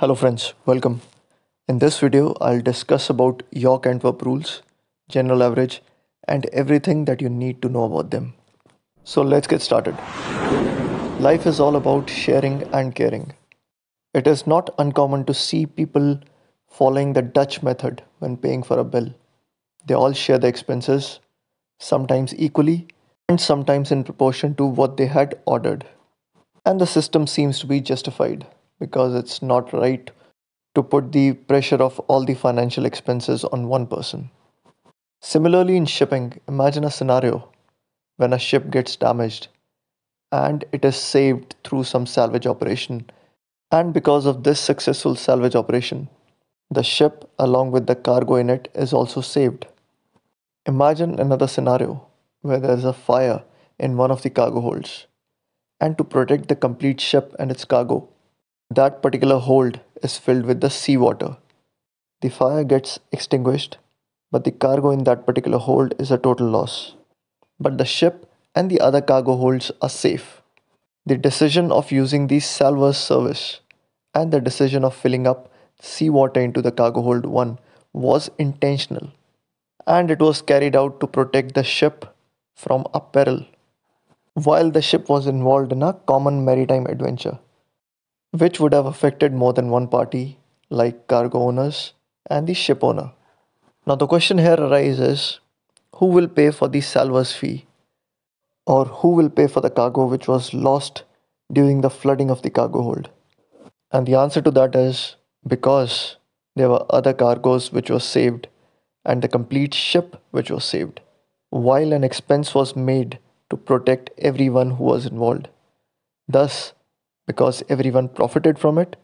Hello friends, welcome. In this video, I'll discuss about York-Antwerp rules, general average, and everything that you need to know about them. So let's get started. Life is all about sharing and caring. It is not uncommon to see people following the Dutch method when paying for a bill. They all share the expenses, sometimes equally, and sometimes in proportion to what they had ordered. And the system seems to be justified because it's not right to put the pressure of all the financial expenses on one person. Similarly, in shipping, imagine a scenario when a ship gets damaged and it is saved through some salvage operation. And because of this successful salvage operation, the ship, along with the cargo in it, is also saved. Imagine another scenario where there is a fire in one of the cargo holds. And to protect the complete ship and its cargo, that particular hold is filled with the seawater. The fire gets extinguished, but the cargo in that particular hold is a total loss. But the ship and the other cargo holds are safe. The decision of using the salvage service and the decision of filling up seawater into the cargo hold 1 was intentional and it was carried out to protect the ship from a peril while the ship was involved in a common maritime adventure which would have affected more than one party, like cargo owners and the ship owner. Now, the question here arises who will pay for the salvage fee? Or who will pay for the cargo which was lost during the flooding of the cargo hold? And the answer to that is because there were other cargoes which were saved and the complete ship which was saved, while an expense was made to protect everyone who was involved. Thus, because everyone profited from it,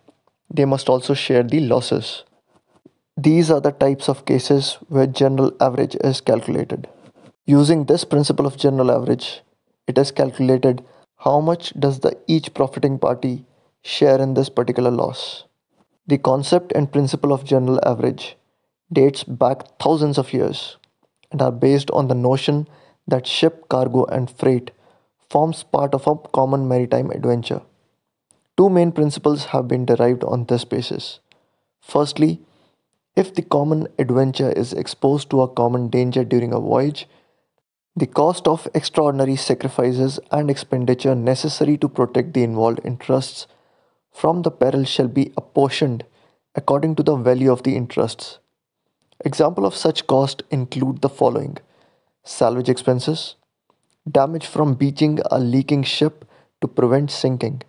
they must also share the losses. These are the types of cases where general average is calculated. Using this principle of general average, it is calculated how much does the each profiting party share in this particular loss. The concept and principle of general average dates back thousands of years and are based on the notion that ship cargo and freight forms part of a common maritime adventure. Two main principles have been derived on this basis. Firstly, if the common adventure is exposed to a common danger during a voyage, the cost of extraordinary sacrifices and expenditure necessary to protect the involved interests from the peril shall be apportioned according to the value of the interests. Example of such cost include the following salvage expenses, damage from beaching a leaking ship to prevent sinking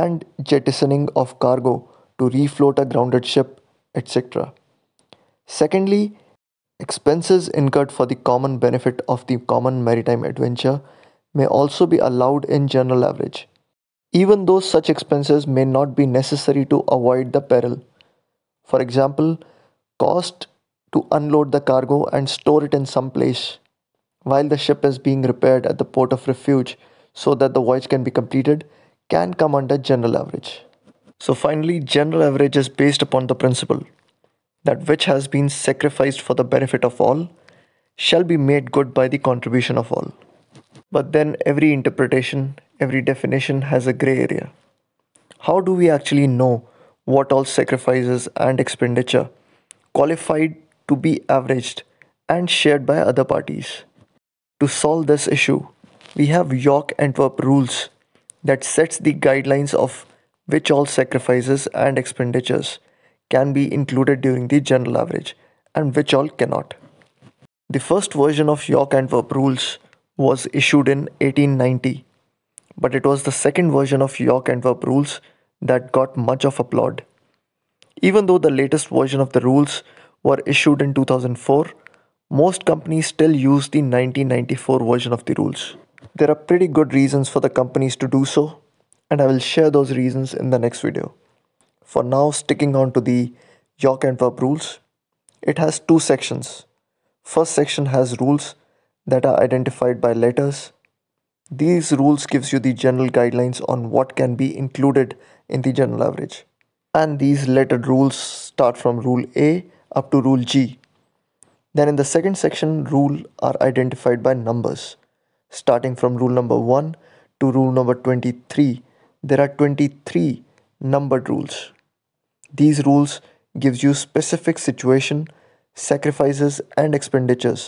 and jettisoning of cargo to refloat a grounded ship, etc. Secondly, expenses incurred for the common benefit of the common maritime adventure may also be allowed in general average, even though such expenses may not be necessary to avoid the peril. For example, cost to unload the cargo and store it in some place while the ship is being repaired at the port of refuge so that the voyage can be completed can come under general average. So finally, general average is based upon the principle that which has been sacrificed for the benefit of all shall be made good by the contribution of all. But then every interpretation, every definition has a gray area. How do we actually know what all sacrifices and expenditure qualified to be averaged and shared by other parties? To solve this issue, we have York Antwerp rules that sets the guidelines of which all sacrifices and expenditures can be included during the general average and which all cannot. The first version of York and Verb rules was issued in 1890, but it was the second version of York and Verb rules that got much of applaud. Even though the latest version of the rules were issued in 2004, most companies still use the 1994 version of the rules. There are pretty good reasons for the companies to do so, and I will share those reasons in the next video. For now, sticking on to the York and Verb rules, it has two sections. First section has rules that are identified by letters. These rules gives you the general guidelines on what can be included in the general average. And these lettered rules start from rule A up to rule G. Then in the second section, rule are identified by numbers starting from rule number 1 to rule number 23 there are 23 numbered rules these rules gives you specific situation sacrifices and expenditures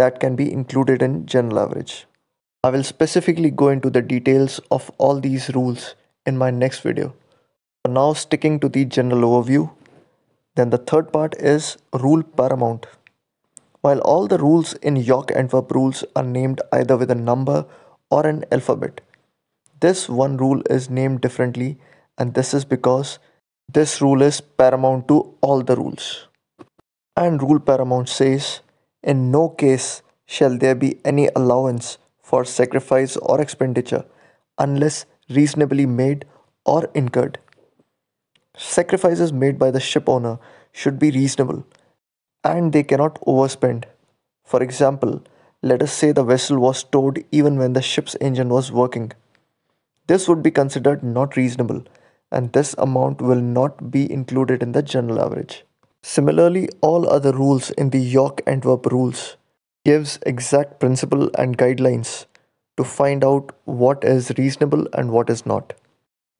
that can be included in general average i will specifically go into the details of all these rules in my next video for now sticking to the general overview then the third part is rule paramount while all the rules in York and Verb rules are named either with a number or an alphabet. This one rule is named differently, and this is because this rule is paramount to all the rules. And rule paramount says, in no case shall there be any allowance for sacrifice or expenditure unless reasonably made or incurred. Sacrifices made by the ship owner should be reasonable and they cannot overspend. For example, let us say the vessel was towed even when the ship's engine was working. This would be considered not reasonable and this amount will not be included in the general average. Similarly, all other rules in the York Antwerp rules gives exact principle and guidelines to find out what is reasonable and what is not.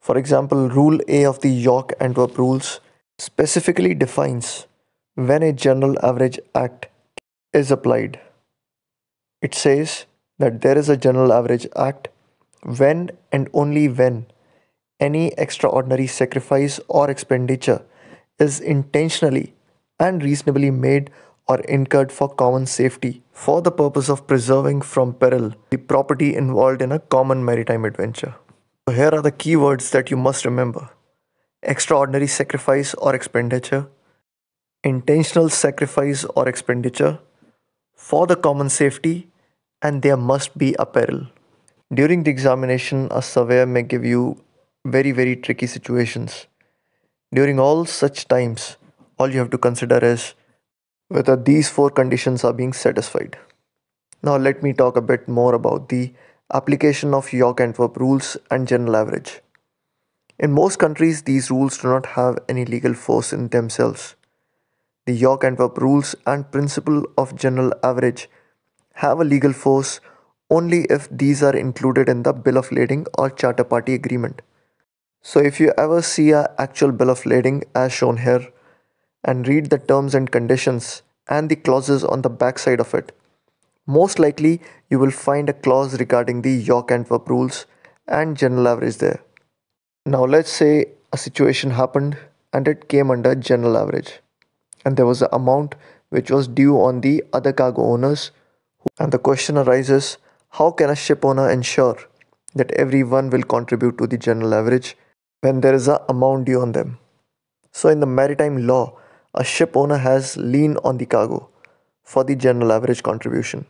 For example, rule A of the York Antwerp rules specifically defines when a general average act is applied it says that there is a general average act when and only when any extraordinary sacrifice or expenditure is intentionally and reasonably made or incurred for common safety for the purpose of preserving from peril the property involved in a common maritime adventure. So here are the keywords that you must remember extraordinary sacrifice or expenditure, intentional sacrifice or expenditure for the common safety and there must be a peril. During the examination, a surveyor may give you very, very tricky situations. During all such times, all you have to consider is whether these four conditions are being satisfied. Now, let me talk a bit more about the application of York Antwerp rules and general average. In most countries, these rules do not have any legal force in themselves the York Antwerp rules and principle of general average have a legal force only if these are included in the bill of lading or charter party agreement. So if you ever see a actual bill of lading as shown here and read the terms and conditions and the clauses on the backside of it, most likely you will find a clause regarding the York Antwerp rules and general average there. Now let's say a situation happened and it came under general average and there was an amount which was due on the other cargo owners. And the question arises how can a ship owner ensure that everyone will contribute to the general average when there is an amount due on them? So, in the maritime law, a ship owner has lien on the cargo for the general average contribution.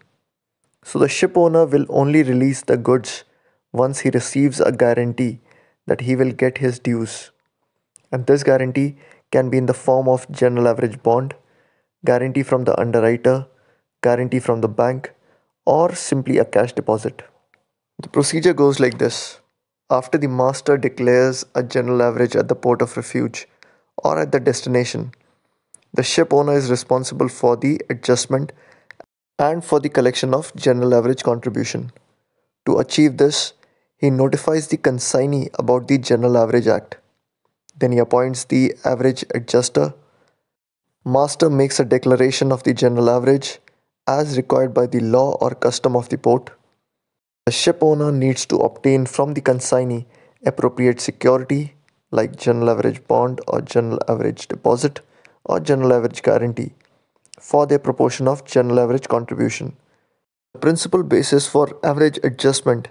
So, the ship owner will only release the goods once he receives a guarantee that he will get his dues. And this guarantee can be in the form of general average bond, guarantee from the underwriter, guarantee from the bank, or simply a cash deposit. The procedure goes like this After the master declares a general average at the port of refuge or at the destination, the ship owner is responsible for the adjustment and for the collection of general average contribution. To achieve this, he notifies the consignee about the General Average Act then he appoints the average adjuster. Master makes a declaration of the general average as required by the law or custom of the port. The ship owner needs to obtain from the consignee appropriate security like general average bond or general average deposit or general average guarantee for their proportion of general average contribution. The principal basis for average adjustment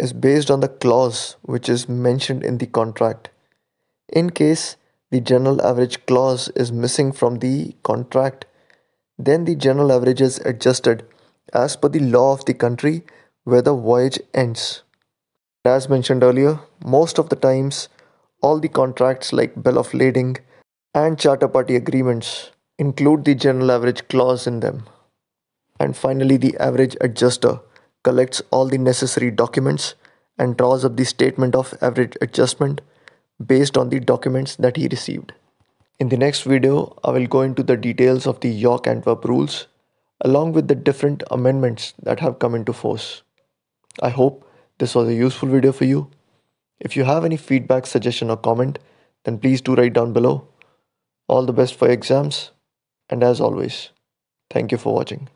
is based on the clause which is mentioned in the contract. In case the general average clause is missing from the contract, then the general average is adjusted as per the law of the country where the voyage ends. As mentioned earlier, most of the times all the contracts like bill of lading and charter party agreements include the general average clause in them. And finally, the average adjuster collects all the necessary documents and draws up the statement of average adjustment based on the documents that he received. In the next video, I will go into the details of the York Antwerp rules along with the different amendments that have come into force. I hope this was a useful video for you. If you have any feedback, suggestion or comment, then please do write down below. All the best for exams and as always, thank you for watching.